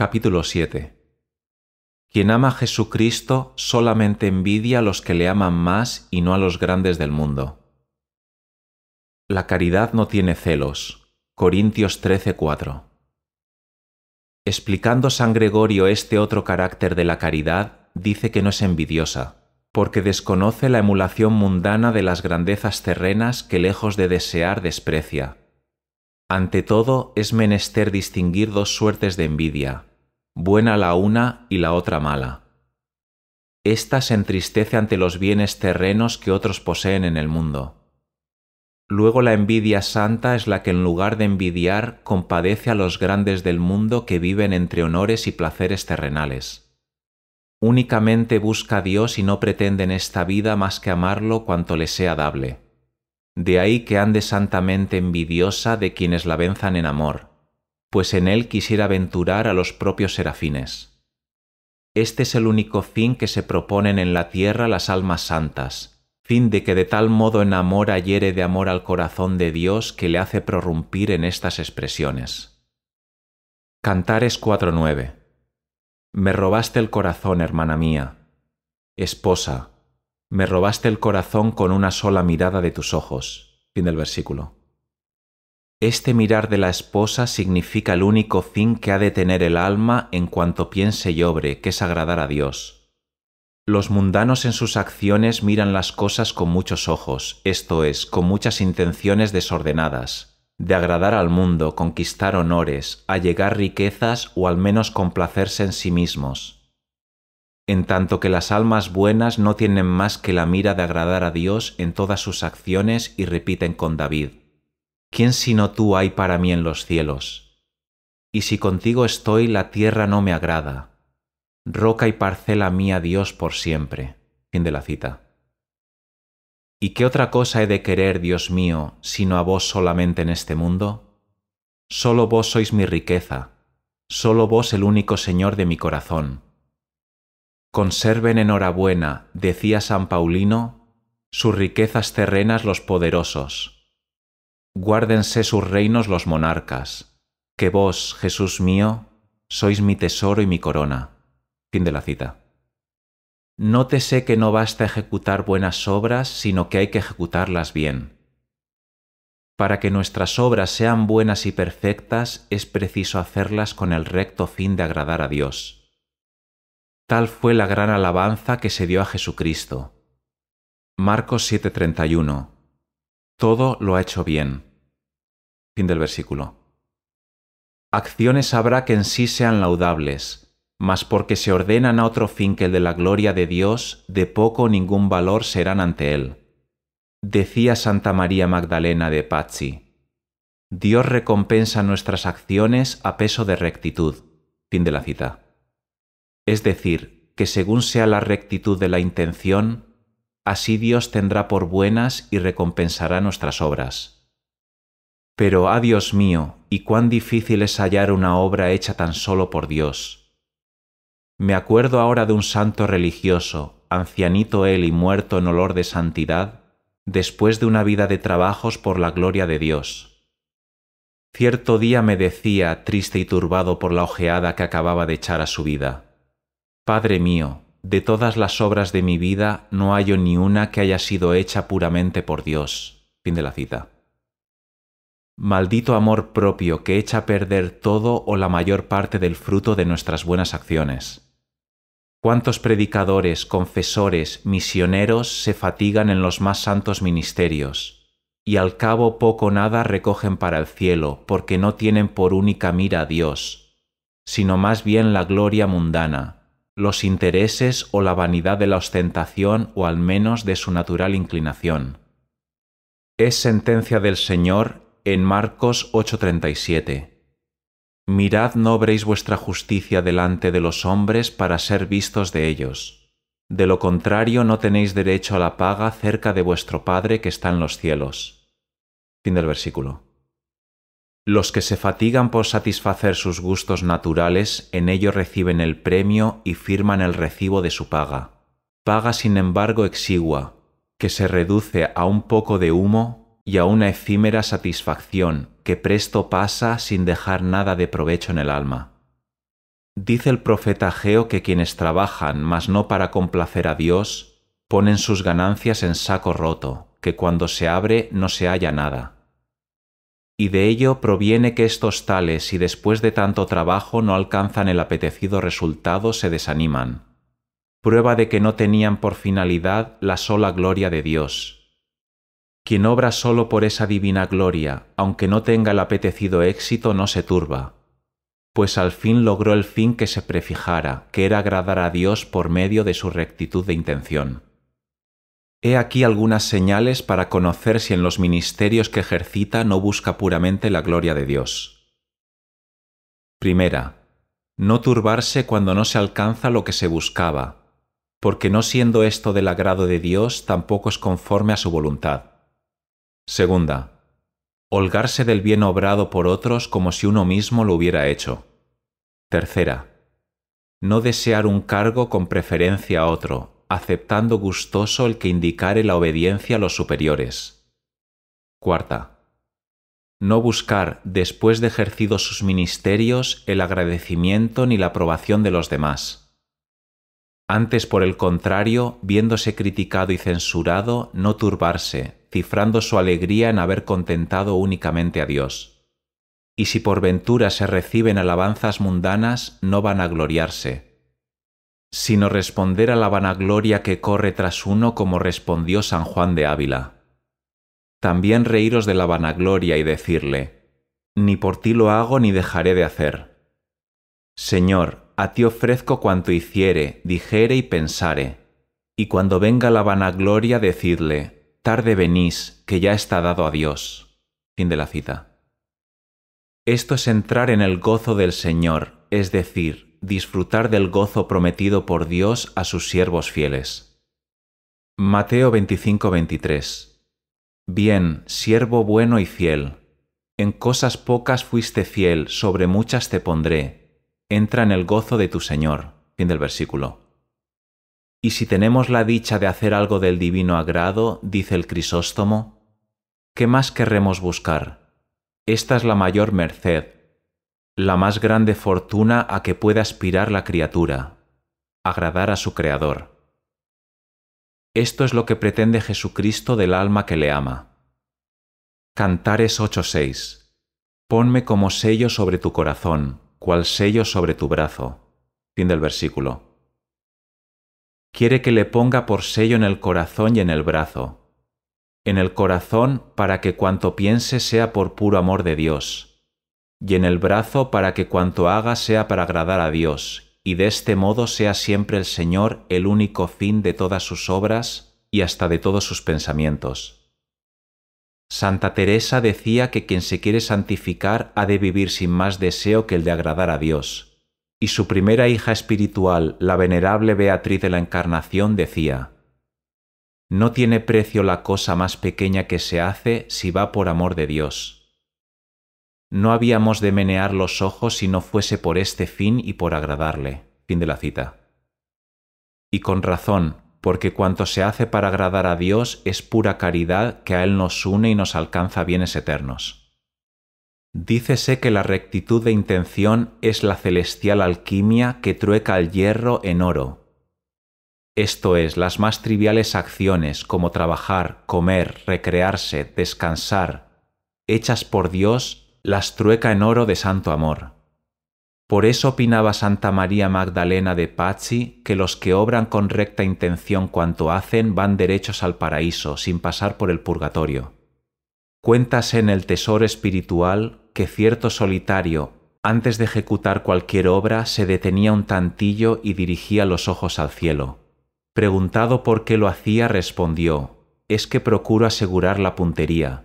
Capítulo 7 Quien ama a Jesucristo solamente envidia a los que le aman más y no a los grandes del mundo. La caridad no tiene celos. Corintios 13:4 Explicando San Gregorio este otro carácter de la caridad, dice que no es envidiosa, porque desconoce la emulación mundana de las grandezas terrenas que lejos de desear desprecia. Ante todo es menester distinguir dos suertes de envidia, buena la una y la otra mala. Esta se entristece ante los bienes terrenos que otros poseen en el mundo. Luego la envidia santa es la que en lugar de envidiar compadece a los grandes del mundo que viven entre honores y placeres terrenales. Únicamente busca a Dios y no pretende en esta vida más que amarlo cuanto le sea dable. De ahí que ande santamente envidiosa de quienes la venzan en amor, pues en él quisiera aventurar a los propios serafines. Este es el único fin que se proponen en la tierra las almas santas, fin de que de tal modo enamora hiere de amor al corazón de Dios que le hace prorrumpir en estas expresiones. Cantares 4.9 Me robaste el corazón, hermana mía. Esposa, me robaste el corazón con una sola mirada de tus ojos. Fin del versículo. Este mirar de la esposa significa el único fin que ha de tener el alma en cuanto piense y obre, que es agradar a Dios. Los mundanos en sus acciones miran las cosas con muchos ojos, esto es, con muchas intenciones desordenadas, de agradar al mundo, conquistar honores, allegar riquezas o al menos complacerse en sí mismos. En tanto que las almas buenas no tienen más que la mira de agradar a Dios en todas sus acciones y repiten con David ¿quién sino tú hay para mí en los cielos? Y si contigo estoy, la tierra no me agrada. Roca y parcela mía Dios por siempre. Fin de la cita. ¿Y qué otra cosa he de querer, Dios mío, sino a vos solamente en este mundo? Solo vos sois mi riqueza, solo vos el único Señor de mi corazón. Conserven enhorabuena, decía San Paulino, sus riquezas terrenas los poderosos guárdense sus reinos los monarcas, que vos, Jesús mío, sois mi tesoro y mi corona. Fin de la cita. Nótese que no basta ejecutar buenas obras, sino que hay que ejecutarlas bien. Para que nuestras obras sean buenas y perfectas, es preciso hacerlas con el recto fin de agradar a Dios. Tal fue la gran alabanza que se dio a Jesucristo. Marcos 7:31 todo lo ha hecho bien. Fin del versículo. Acciones habrá que en sí sean laudables, mas porque se ordenan a otro fin que el de la gloria de Dios, de poco ningún valor serán ante él. Decía Santa María Magdalena de Pazzi. Dios recompensa nuestras acciones a peso de rectitud. Fin de la cita. Es decir, que según sea la rectitud de la intención, así Dios tendrá por buenas y recompensará nuestras obras. Pero, ah Dios mío, y cuán difícil es hallar una obra hecha tan solo por Dios. Me acuerdo ahora de un santo religioso, ancianito él y muerto en olor de santidad, después de una vida de trabajos por la gloria de Dios. Cierto día me decía, triste y turbado por la ojeada que acababa de echar a su vida, Padre mío, de todas las obras de mi vida no hallo ni una que haya sido hecha puramente por Dios. Fin de la cita. Maldito amor propio que echa a perder todo o la mayor parte del fruto de nuestras buenas acciones. ¿Cuántos predicadores, confesores, misioneros se fatigan en los más santos ministerios? Y al cabo poco nada recogen para el cielo, porque no tienen por única mira a Dios, sino más bien la gloria mundana, los intereses o la vanidad de la ostentación o al menos de su natural inclinación. Es sentencia del Señor en Marcos 8:37. Mirad no obréis vuestra justicia delante de los hombres para ser vistos de ellos. De lo contrario no tenéis derecho a la paga cerca de vuestro Padre que está en los cielos. Fin del versículo. Los que se fatigan por satisfacer sus gustos naturales en ello reciben el premio y firman el recibo de su paga. Paga sin embargo exigua, que se reduce a un poco de humo y a una efímera satisfacción que presto pasa sin dejar nada de provecho en el alma. Dice el profeta Geo que quienes trabajan, mas no para complacer a Dios, ponen sus ganancias en saco roto, que cuando se abre no se halla nada y de ello proviene que estos tales, si después de tanto trabajo no alcanzan el apetecido resultado, se desaniman. Prueba de que no tenían por finalidad la sola gloria de Dios. Quien obra solo por esa divina gloria, aunque no tenga el apetecido éxito, no se turba, pues al fin logró el fin que se prefijara, que era agradar a Dios por medio de su rectitud de intención. He aquí algunas señales para conocer si en los ministerios que ejercita no busca puramente la gloria de Dios. Primera, no turbarse cuando no se alcanza lo que se buscaba, porque no siendo esto del agrado de Dios tampoco es conforme a su voluntad. Segunda, holgarse del bien obrado por otros como si uno mismo lo hubiera hecho. Tercera, no desear un cargo con preferencia a otro, aceptando gustoso el que indicare la obediencia a los superiores. Cuarta. No buscar, después de ejercidos sus ministerios, el agradecimiento ni la aprobación de los demás. Antes, por el contrario, viéndose criticado y censurado, no turbarse, cifrando su alegría en haber contentado únicamente a Dios. Y si por ventura se reciben alabanzas mundanas, no van a gloriarse sino responder a la vanagloria que corre tras uno como respondió San Juan de Ávila. También reíros de la vanagloria y decirle, ni por ti lo hago ni dejaré de hacer. Señor, a ti ofrezco cuanto hiciere, dijere y pensare, y cuando venga la vanagloria decidle, tarde venís, que ya está dado a Dios. Fin de la cita. Esto es entrar en el gozo del Señor, es decir, disfrutar del gozo prometido por Dios a sus siervos fieles. Mateo 23. Bien, siervo bueno y fiel, en cosas pocas fuiste fiel, sobre muchas te pondré, entra en el gozo de tu Señor. Fin del versículo. Y si tenemos la dicha de hacer algo del divino agrado, dice el Crisóstomo, ¿qué más querremos buscar? Esta es la mayor merced la más grande fortuna a que pueda aspirar la criatura, agradar a su Creador. Esto es lo que pretende Jesucristo del alma que le ama. Cantares 8:6 Ponme como sello sobre tu corazón, cual sello sobre tu brazo. Fin del versículo. Quiere que le ponga por sello en el corazón y en el brazo. En el corazón para que cuanto piense sea por puro amor de Dios y en el brazo para que cuanto haga sea para agradar a Dios, y de este modo sea siempre el Señor el único fin de todas sus obras y hasta de todos sus pensamientos. Santa Teresa decía que quien se quiere santificar ha de vivir sin más deseo que el de agradar a Dios, y su primera hija espiritual, la venerable Beatriz de la Encarnación, decía, No tiene precio la cosa más pequeña que se hace si va por amor de Dios no habíamos de menear los ojos si no fuese por este fin y por agradarle. Fin de la cita. Y con razón, porque cuanto se hace para agradar a Dios es pura caridad que a Él nos une y nos alcanza bienes eternos. Dícese que la rectitud de intención es la celestial alquimia que trueca el hierro en oro. Esto es, las más triviales acciones como trabajar, comer, recrearse, descansar, hechas por Dios las trueca en oro de santo amor. Por eso opinaba Santa María Magdalena de Pachi que los que obran con recta intención cuanto hacen van derechos al paraíso sin pasar por el purgatorio. Cuéntase en el tesoro espiritual que cierto solitario, antes de ejecutar cualquier obra, se detenía un tantillo y dirigía los ojos al cielo. Preguntado por qué lo hacía, respondió, es que procuro asegurar la puntería,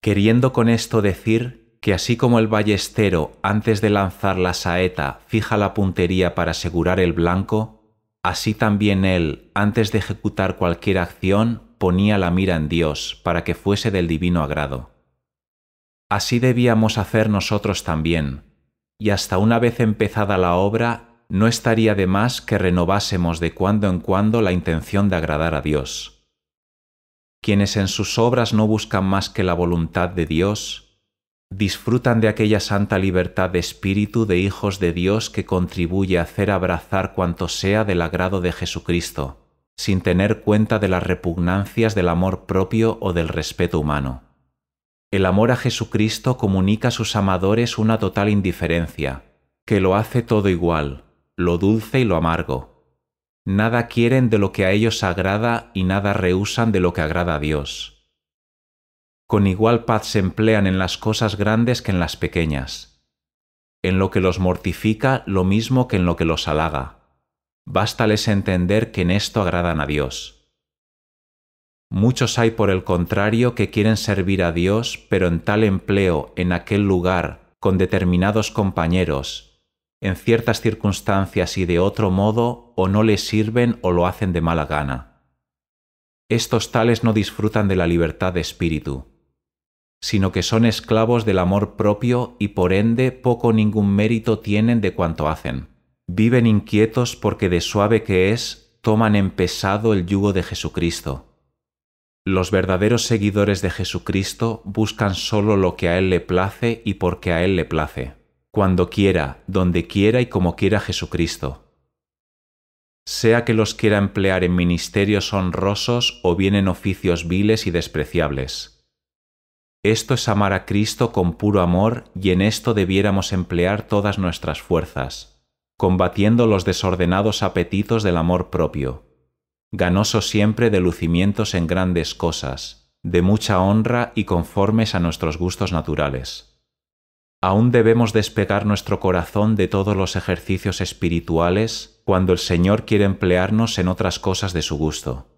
queriendo con esto decir que así como el ballestero antes de lanzar la saeta fija la puntería para asegurar el blanco, así también él antes de ejecutar cualquier acción ponía la mira en Dios para que fuese del divino agrado. Así debíamos hacer nosotros también, y hasta una vez empezada la obra, no estaría de más que renovásemos de cuando en cuando la intención de agradar a Dios quienes en sus obras no buscan más que la voluntad de Dios, disfrutan de aquella santa libertad de espíritu de hijos de Dios que contribuye a hacer abrazar cuanto sea del agrado de Jesucristo, sin tener cuenta de las repugnancias del amor propio o del respeto humano. El amor a Jesucristo comunica a sus amadores una total indiferencia, que lo hace todo igual, lo dulce y lo amargo, Nada quieren de lo que a ellos agrada y nada rehusan de lo que agrada a Dios. Con igual paz se emplean en las cosas grandes que en las pequeñas, en lo que los mortifica lo mismo que en lo que los halaga. Bástales entender que en esto agradan a Dios. Muchos hay por el contrario que quieren servir a Dios, pero en tal empleo, en aquel lugar, con determinados compañeros, en ciertas circunstancias y de otro modo, o no les sirven o lo hacen de mala gana. Estos tales no disfrutan de la libertad de espíritu, sino que son esclavos del amor propio y por ende poco ningún mérito tienen de cuanto hacen. Viven inquietos porque de suave que es, toman en pesado el yugo de Jesucristo. Los verdaderos seguidores de Jesucristo buscan solo lo que a Él le place y porque a Él le place cuando quiera, donde quiera y como quiera Jesucristo. Sea que los quiera emplear en ministerios honrosos o bien en oficios viles y despreciables. Esto es amar a Cristo con puro amor y en esto debiéramos emplear todas nuestras fuerzas, combatiendo los desordenados apetitos del amor propio, ganoso siempre de lucimientos en grandes cosas, de mucha honra y conformes a nuestros gustos naturales Aún debemos despegar nuestro corazón de todos los ejercicios espirituales cuando el Señor quiere emplearnos en otras cosas de su gusto.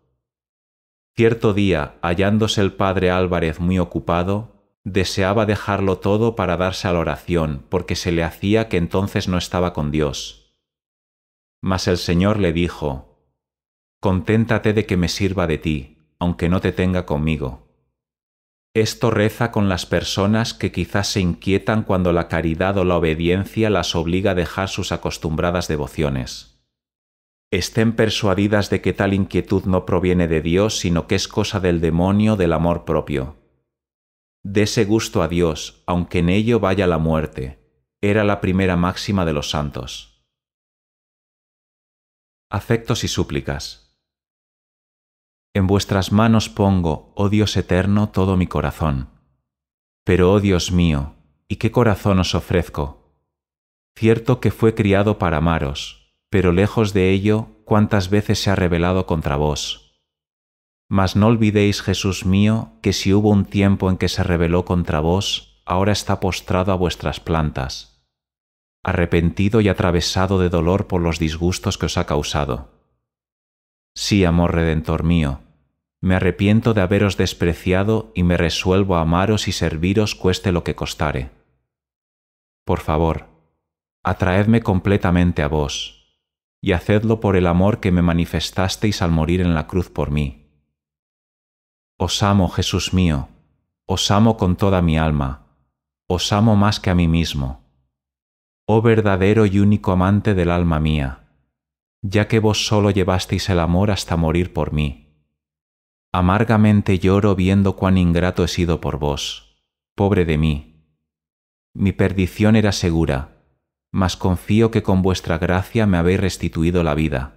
Cierto día, hallándose el padre Álvarez muy ocupado, deseaba dejarlo todo para darse a la oración, porque se le hacía que entonces no estaba con Dios. Mas el Señor le dijo, Conténtate de que me sirva de ti, aunque no te tenga conmigo. Esto reza con las personas que quizás se inquietan cuando la caridad o la obediencia las obliga a dejar sus acostumbradas devociones. Estén persuadidas de que tal inquietud no proviene de Dios, sino que es cosa del demonio del amor propio. Dese gusto a Dios, aunque en ello vaya la muerte. Era la primera máxima de los santos. Afectos y súplicas. En vuestras manos pongo, oh Dios eterno, todo mi corazón. Pero, oh Dios mío, ¿y qué corazón os ofrezco? Cierto que fue criado para amaros, pero lejos de ello, cuántas veces se ha rebelado contra vos. Mas no olvidéis, Jesús mío, que si hubo un tiempo en que se rebeló contra vos, ahora está postrado a vuestras plantas, arrepentido y atravesado de dolor por los disgustos que os ha causado Sí, amor redentor mío, me arrepiento de haberos despreciado y me resuelvo a amaros y serviros cueste lo que costare. Por favor, atraedme completamente a vos, y hacedlo por el amor que me manifestasteis al morir en la cruz por mí. Os amo, Jesús mío, os amo con toda mi alma, os amo más que a mí mismo. Oh verdadero y único amante del alma mía ya que vos solo llevasteis el amor hasta morir por mí. Amargamente lloro viendo cuán ingrato he sido por vos. Pobre de mí. Mi perdición era segura, mas confío que con vuestra gracia me habéis restituido la vida.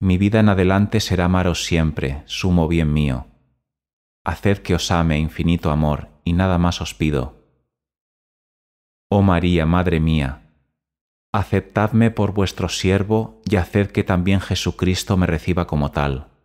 Mi vida en adelante será amaros siempre, sumo bien mío. Haced que os ame infinito amor, y nada más os pido. Oh María, Madre mía, aceptadme por vuestro siervo y haced que también Jesucristo me reciba como tal